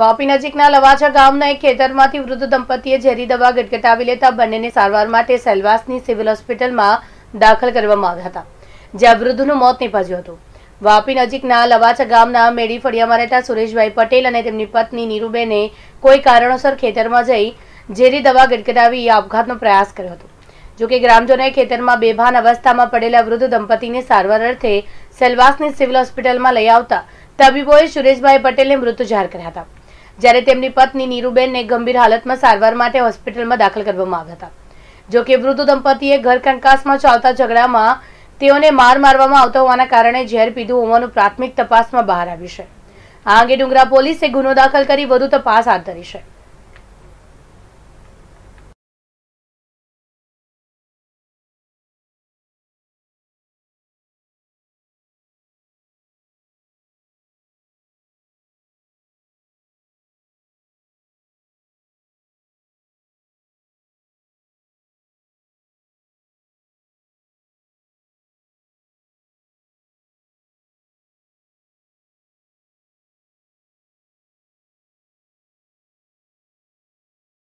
વાપી નજીકના લવાછા ગામના એક ખેતરમાંથી વૃદ્ધ દંપતીએ ઝેરી દવા ગટગટાવી લેતા બંનેને સારવાર માટે સેલવાસની સિવિલ હોસ્પિટલમાં દાખલ કરવામાં આવ્યા હતા જ્યાં વૃદ્ધનું મોત નિપજ્યું હતું વાપી નજીકના લવાછા ગામના મેડી ફળિયામાં રહેતા સુરેશભાઈ પટેલ અને તેમની પત્ની નીરુબેને કોઈ કારણોસર ખેતરમાં જઈ ઝેરી દવા ગટગટાવી આપઘાતનો પ્રયાસ કર્યો હતો જોકે ગ્રામજનોએ ખેતરમાં બેભાન અવસ્થામાં પડેલા વૃદ્ધ દંપતીને સારવાર અર્થે સેલવાસની સિવિલ હોસ્પિટલમાં લઈ આવતા તબીબોએ સુરેશભાઈ પટેલને મૃત જાહેર કર્યા હતા જ્યારે તેમની પત્ની નીરુબેનને ગંભીર હાલતમાં સારવાર માટે હોસ્પિટલમાં દાખલ કરવામાં આવ્યા હતા જો કે વૃદ્ધ દંપતીએ ઘર કંકાસમાં ચાલતા ઝઘડામાં તેઓને માર મારવામાં આવતો હોવાના કારણે ઝેર પીધું હોવાનું પ્રાથમિક તપાસમાં બહાર આવ્યું છે આ અંગે ડુંગરા પોલીસે ગુનો દાખલ કરી વધુ તપાસ હાથ ધરી છે